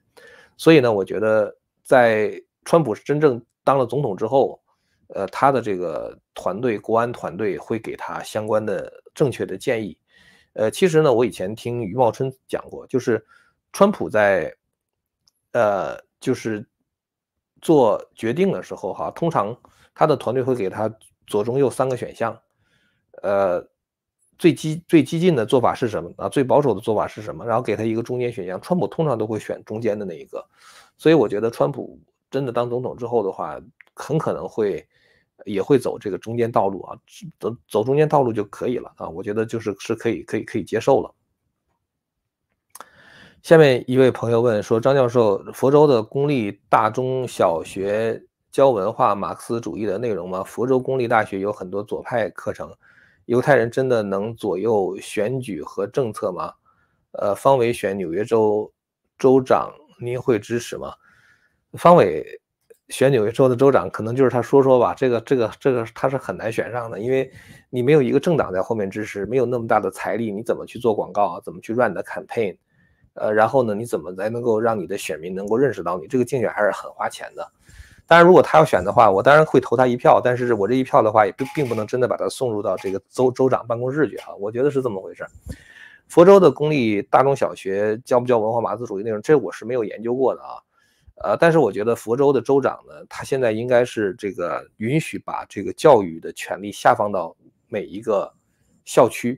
所以呢，我觉得在川普是真正当了总统之后，呃，他的这个团队国安团队会给他相关的正确的建议。呃，其实呢，我以前听余茂春讲过，就是川普在，呃，就是做决定的时候哈，通常他的团队会给他左中右三个选项，呃。最激最激进的做法是什么啊？最保守的做法是什么？然后给他一个中间选项，川普通常都会选中间的那一个，所以我觉得川普真的当总统之后的话，很可能会也会走这个中间道路啊，走走中间道路就可以了啊，我觉得就是是可以可以可以接受了。下面一位朋友问说，张教授，佛州的公立大中小学教文化马克思主义的内容吗？佛州公立大学有很多左派课程。犹太人真的能左右选举和政策吗？呃，方伟选纽约州州长，您会支持吗？方伟选纽约州的州长，可能就是他说说吧。这个、这个、这个，他是很难选上的，因为你没有一个政党在后面支持，没有那么大的财力，你怎么去做广告，怎么去 run 的 campaign？呃，然后呢，你怎么才能够让你的选民能够认识到你？这个竞选还是很花钱的。当然，如果他要选的话，我当然会投他一票。但是我这一票的话，也并并不能真的把他送入到这个州州长办公室去啊。我觉得是这么回事。佛州的公立大中小学教不教文化马克思主义内容，这我是没有研究过的啊。呃，但是我觉得佛州的州长呢，他现在应该是这个允许把这个教育的权利下放到每一个校区。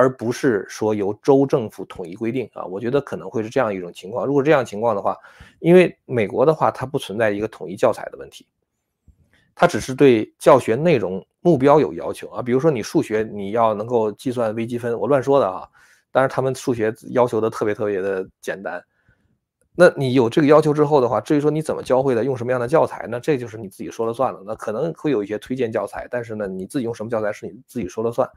而不是说由州政府统一规定啊，我觉得可能会是这样一种情况。如果这样情况的话，因为美国的话，它不存在一个统一教材的问题，它只是对教学内容目标有要求啊。比如说你数学，你要能够计算微积分，我乱说的啊，但是他们数学要求的特别特别的简单。那你有这个要求之后的话，至于说你怎么教会的，用什么样的教材呢？这就是你自己说了算了。那可能会有一些推荐教材，但是呢，你自己用什么教材是你自己说了算。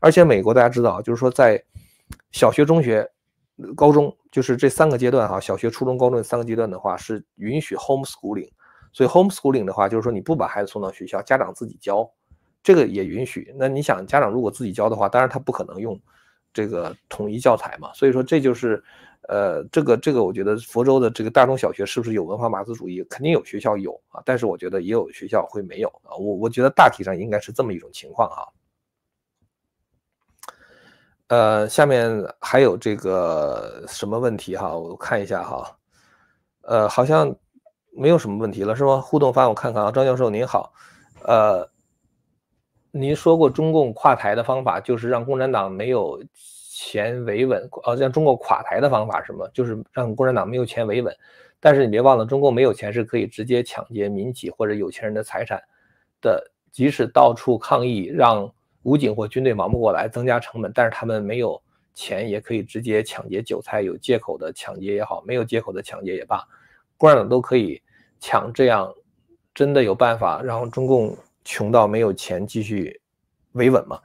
而且美国大家知道就是说在小学、中学、高中，就是这三个阶段哈，小学、初中、高中三个阶段的话是允许 homeschooling，所以 homeschooling 的话就是说你不把孩子送到学校，家长自己教，这个也允许。那你想，家长如果自己教的话，当然他不可能用这个统一教材嘛，所以说这就是。呃，这个这个，我觉得福州的这个大中小学是不是有文化马克思主义？肯定有学校有啊，但是我觉得也有学校会没有啊。我我觉得大体上应该是这么一种情况哈。呃，下面还有这个什么问题哈？我看一下哈。呃，好像没有什么问题了是吗？互动发我看看啊，张教授您好。呃，您说过中共跨台的方法就是让共产党没有。钱维稳，呃，像中国垮台的方法是什么？就是让共产党没有钱维稳。但是你别忘了，中共没有钱是可以直接抢劫民企或者有钱人的财产的。即使到处抗议，让武警或军队忙不过来，增加成本，但是他们没有钱也可以直接抢劫韭菜，有借口的抢劫也好，没有借口的抢劫也罢，共产党都可以抢。这样真的有办法让中共穷到没有钱继续维稳吗？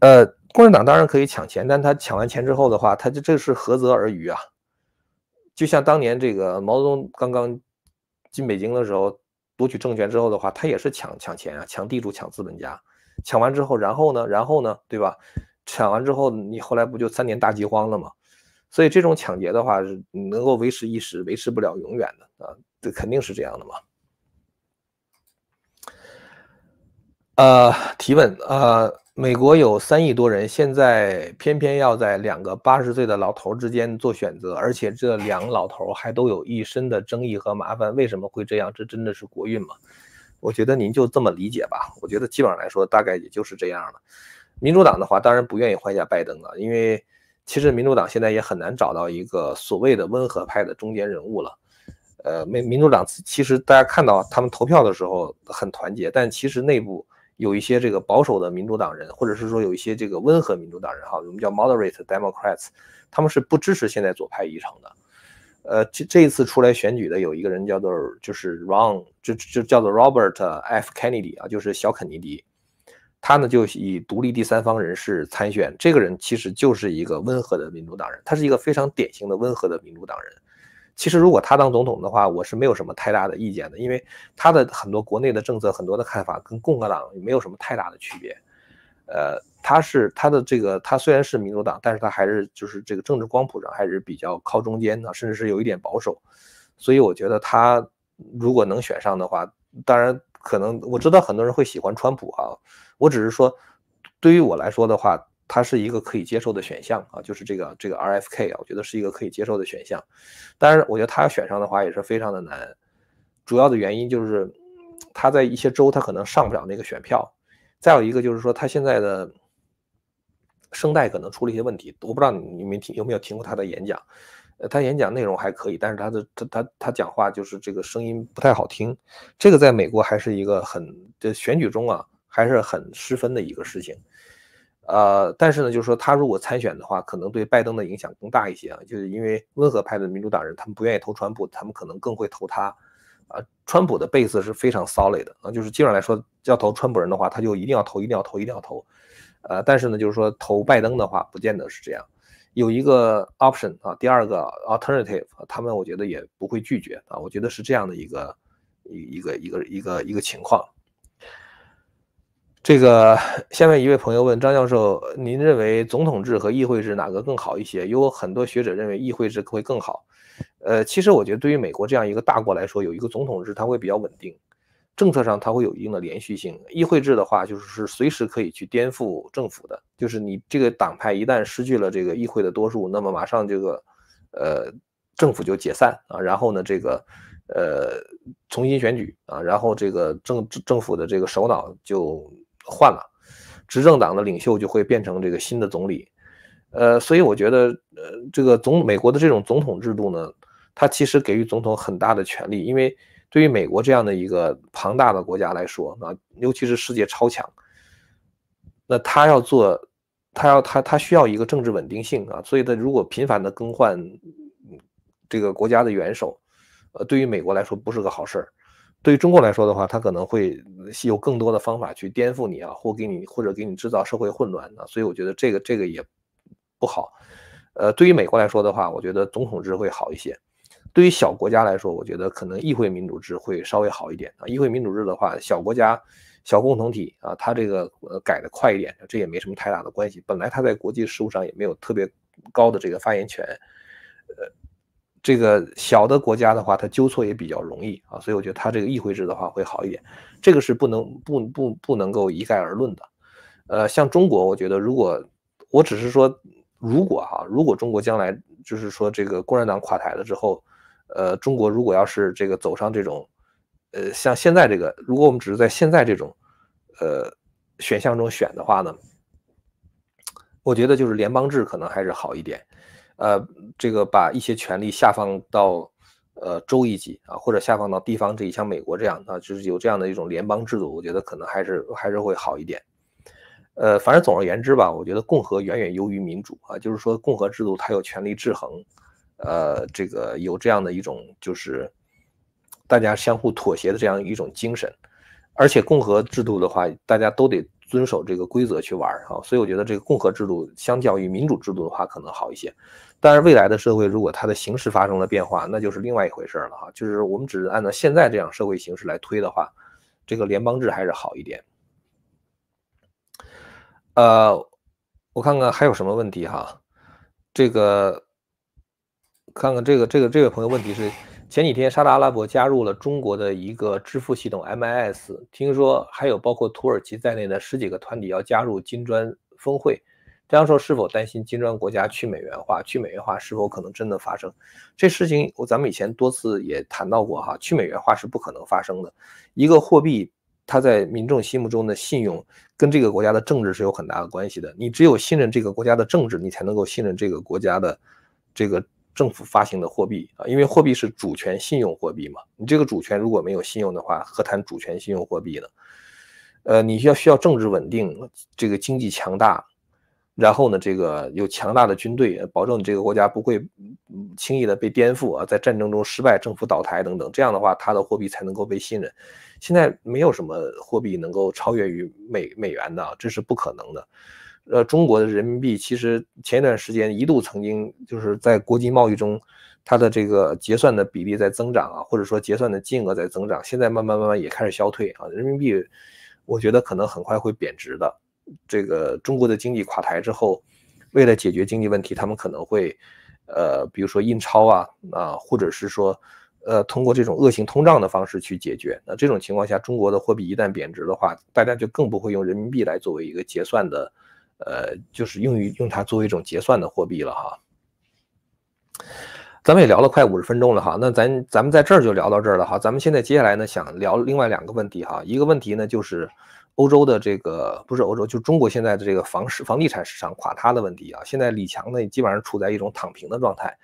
呃，共产党当然可以抢钱，但他抢完钱之后的话，他就这是何泽而渔啊？就像当年这个毛泽东刚刚进北京的时候，夺取政权之后的话，他也是抢抢钱啊，抢地主，抢资本家，抢完之后，然后呢，然后呢，对吧？抢完之后，你后来不就三年大饥荒了吗？所以这种抢劫的话，是能够维持一时，维持不了永远的啊，这肯定是这样的嘛。呃，提问呃，美国有三亿多人，现在偏偏要在两个八十岁的老头之间做选择，而且这两个老头还都有一身的争议和麻烦。为什么会这样？这真的是国运吗？我觉得您就这么理解吧。我觉得基本上来说，大概也就是这样了。民主党的话，当然不愿意换下拜登了，因为其实民主党现在也很难找到一个所谓的温和派的中间人物了。呃，民民主党其实大家看到他们投票的时候很团结，但其实内部。有一些这个保守的民主党人，或者是说有一些这个温和民主党人哈，我们叫 moderate Democrats，他们是不支持现在左派议程的。呃，这这一次出来选举的有一个人叫做就是 Ron，就就叫做 Robert F Kennedy 啊，就是小肯尼迪，他呢就以独立第三方人士参选。这个人其实就是一个温和的民主党人，他是一个非常典型的温和的民主党人。其实，如果他当总统的话，我是没有什么太大的意见的，因为他的很多国内的政策、很多的看法跟共和党没有什么太大的区别。呃，他是他的这个，他虽然是民主党，但是他还是就是这个政治光谱上还是比较靠中间的，甚至是有一点保守。所以我觉得他如果能选上的话，当然可能我知道很多人会喜欢川普啊，我只是说，对于我来说的话。它是一个可以接受的选项啊，就是这个这个 R F K 啊，我觉得是一个可以接受的选项，但是我觉得他要选上的话也是非常的难，主要的原因就是他在一些州他可能上不了那个选票，再有一个就是说他现在的声带可能出了一些问题，我不知道你你没听有没有听过他的演讲，呃，他演讲内容还可以，但是他的他他他讲话就是这个声音不太好听，这个在美国还是一个很在选举中啊还是很失分的一个事情。呃，但是呢，就是说他如果参选的话，可能对拜登的影响更大一些啊，就是因为温和派的民主党人，他们不愿意投川普，他们可能更会投他。啊，川普的 base 是非常 solid 的啊，就是基本上来说，要投川普人的话，他就一定要投，一定要投，一定要投。呃，但是呢，就是说投拜登的话，不见得是这样。有一个 option 啊，第二个 alternative，他们我觉得也不会拒绝啊，我觉得是这样的一个一一个一个一个一个情况。这个下面一位朋友问张教授：“您认为总统制和议会制哪个更好一些？”有很多学者认为议会制会更好。呃，其实我觉得对于美国这样一个大国来说，有一个总统制它会比较稳定，政策上它会有一定的连续性。议会制的话，就是随时可以去颠覆政府的，就是你这个党派一旦失去了这个议会的多数，那么马上这个呃政府就解散啊，然后呢这个呃重新选举啊，然后这个政政府的这个首脑就。换了，执政党的领袖就会变成这个新的总理，呃，所以我觉得，呃，这个总美国的这种总统制度呢，它其实给予总统很大的权力，因为对于美国这样的一个庞大的国家来说啊，尤其是世界超强，那他要做，他要他他需要一个政治稳定性啊，所以他如果频繁的更换这个国家的元首，呃，对于美国来说不是个好事儿。对于中国来说的话，他可能会有更多的方法去颠覆你啊，或给你或者给你制造社会混乱啊。所以我觉得这个这个也不好。呃，对于美国来说的话，我觉得总统制会好一些。对于小国家来说，我觉得可能议会民主制会稍微好一点啊。议会民主制的话，小国家、小共同体啊，它这个呃改的快一点，这也没什么太大的关系。本来它在国际事务上也没有特别高的这个发言权，呃。这个小的国家的话，它纠错也比较容易啊，所以我觉得它这个议会制的话会好一点。这个是不能不不不能够一概而论的。呃，像中国，我觉得如果我只是说，如果哈，如果中国将来就是说这个共产党垮台了之后，呃，中国如果要是这个走上这种，呃，像现在这个，如果我们只是在现在这种，呃，选项中选的话呢，我觉得就是联邦制可能还是好一点。呃，这个把一些权力下放到，呃，州一级啊，或者下放到地方这一，像美国这样啊，就是有这样的一种联邦制度，我觉得可能还是还是会好一点。呃，反正总而言之吧，我觉得共和远远优于民主啊，就是说共和制度它有权力制衡，呃，这个有这样的一种就是大家相互妥协的这样一种精神，而且共和制度的话，大家都得。遵守这个规则去玩儿哈，所以我觉得这个共和制度相较于民主制度的话，可能好一些。但是未来的社会如果它的形势发生了变化，那就是另外一回事了哈。就是我们只是按照现在这样社会形势来推的话，这个联邦制还是好一点。呃，我看看还有什么问题哈？这个，看看这个这个这位朋友问题是？前几天，沙特阿拉伯加入了中国的一个支付系统 MIS，听说还有包括土耳其在内的十几个团体要加入金砖峰会。张教授，是否担心金砖国家去美元化？去美元化是否可能真的发生？这事情，我咱们以前多次也谈到过哈，去美元化是不可能发生的。一个货币，它在民众心目中的信用跟这个国家的政治是有很大的关系的。你只有信任这个国家的政治，你才能够信任这个国家的这个。政府发行的货币啊，因为货币是主权信用货币嘛。你这个主权如果没有信用的话，何谈主权信用货币呢？呃，你需要需要政治稳定，这个经济强大，然后呢，这个有强大的军队，保证你这个国家不会轻易的被颠覆啊，在战争中失败、政府倒台等等，这样的话，它的货币才能够被信任。现在没有什么货币能够超越于美美元的啊，这是不可能的。呃，中国的人民币其实前一段时间一度曾经就是在国际贸易中，它的这个结算的比例在增长啊，或者说结算的金额在增长。现在慢慢慢慢也开始消退啊，人民币，我觉得可能很快会贬值的。这个中国的经济垮台之后，为了解决经济问题，他们可能会，呃，比如说印钞啊啊，或者是说，呃，通过这种恶性通胀的方式去解决。那这种情况下，中国的货币一旦贬值的话，大家就更不会用人民币来作为一个结算的。呃，就是用于用它作为一种结算的货币了哈。咱们也聊了快五十分钟了哈，那咱咱们在这儿就聊到这儿了哈。咱们现在接下来呢，想聊另外两个问题哈。一个问题呢，就是欧洲的这个不是欧洲，就中国现在的这个房市房地产市场垮塌的问题啊。现在李强呢，基本上处在一种躺平的状态。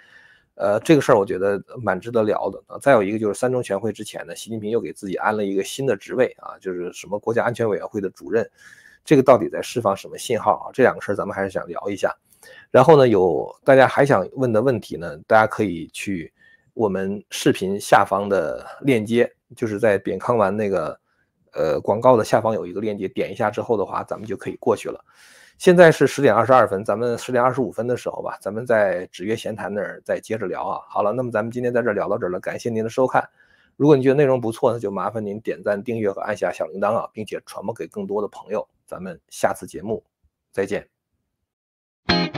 呃，这个事儿我觉得蛮值得聊的。再有一个就是三中全会之前呢，习近平又给自己安了一个新的职位啊，就是什么国家安全委员会的主任。这个到底在释放什么信号啊？这两个事儿咱们还是想聊一下。然后呢，有大家还想问的问题呢，大家可以去我们视频下方的链接，就是在扁康丸那个呃广告的下方有一个链接，点一下之后的话，咱们就可以过去了。现在是十点二十二分，咱们十点二十五分的时候吧，咱们在纸约闲谈那儿再接着聊啊。好了，那么咱们今天在这聊到这儿了，感谢您的收看。如果您觉得内容不错呢，就麻烦您点赞、订阅和按下小铃铛啊，并且传播给更多的朋友。咱们下次节目再见。